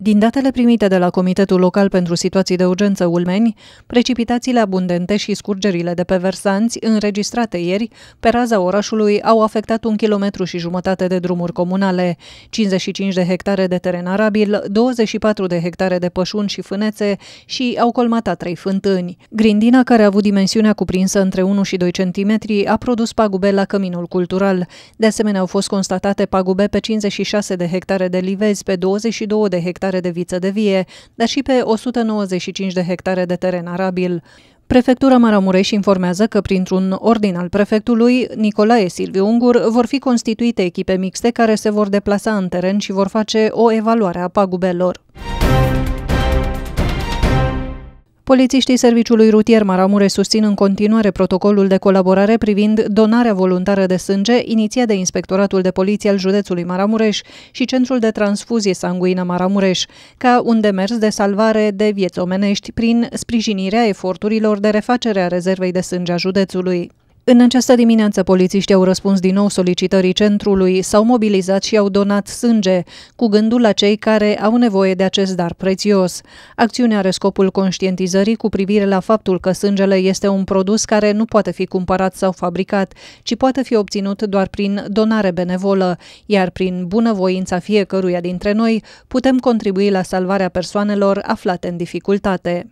Din datele primite de la Comitetul Local pentru Situații de Urgență Ulmeni, precipitațiile abundente și scurgerile de pe versanți înregistrate ieri pe raza orașului au afectat un kilometru și jumătate de drumuri comunale, 55 de hectare de teren arabil, 24 de hectare de pășuni și fânețe și au colmatat trei fântâni. Grindina, care a avut dimensiunea cuprinsă între 1 și 2 cm, a produs pagube la căminul cultural. De asemenea, au fost constatate pagube pe 56 de hectare de livezi, pe 22 de hectare hectare de viță de vie, dar și pe 195 de hectare de teren arabil. Prefectura Maramureș informează că printr-un ordin al prefectului, Nicolae Silviu Ungur, vor fi constituite echipe mixte care se vor deplasa în teren și vor face o evaluare a pagubelor. Polițiștii Serviciului Rutier Maramure susțin în continuare protocolul de colaborare privind donarea voluntară de sânge inițiat de Inspectoratul de Poliție al Județului Maramureș și Centrul de Transfuzie Sanguină Maramureș, ca un demers de salvare de vieți omenești prin sprijinirea eforturilor de refacere a rezervei de sânge a județului. În această dimineață, polițiștii au răspuns din nou solicitării centrului, s-au mobilizat și au donat sânge, cu gândul la cei care au nevoie de acest dar prețios. Acțiunea are scopul conștientizării cu privire la faptul că sângele este un produs care nu poate fi cumpărat sau fabricat, ci poate fi obținut doar prin donare benevolă, iar prin bunăvoința fiecăruia dintre noi putem contribui la salvarea persoanelor aflate în dificultate.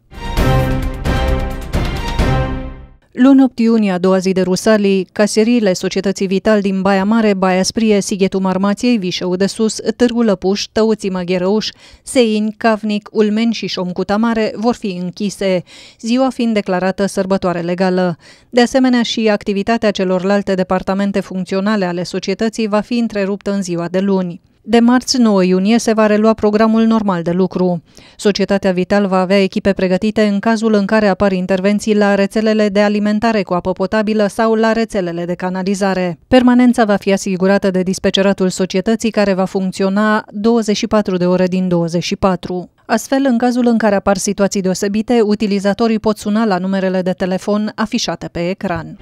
Luni 8 iunie, a doua zi de Rusalii, caserile societății Vital din Baia Mare, Baia Sprie, Sighetul Marmației, Vișeu de Sus, Târgu Lăpuș, Tăuții Măgherăuș, Sein, Cavnic, Ulmen și Șomcuta Mare vor fi închise, ziua fiind declarată sărbătoare legală. De asemenea, și activitatea celorlalte departamente funcționale ale societății va fi întreruptă în ziua de luni. De marți 9 iunie se va relua programul normal de lucru. Societatea Vital va avea echipe pregătite în cazul în care apar intervenții la rețelele de alimentare cu apă potabilă sau la rețelele de canalizare. Permanența va fi asigurată de dispeceratul societății care va funcționa 24 de ore din 24. Astfel, în cazul în care apar situații deosebite, utilizatorii pot suna la numerele de telefon afișate pe ecran.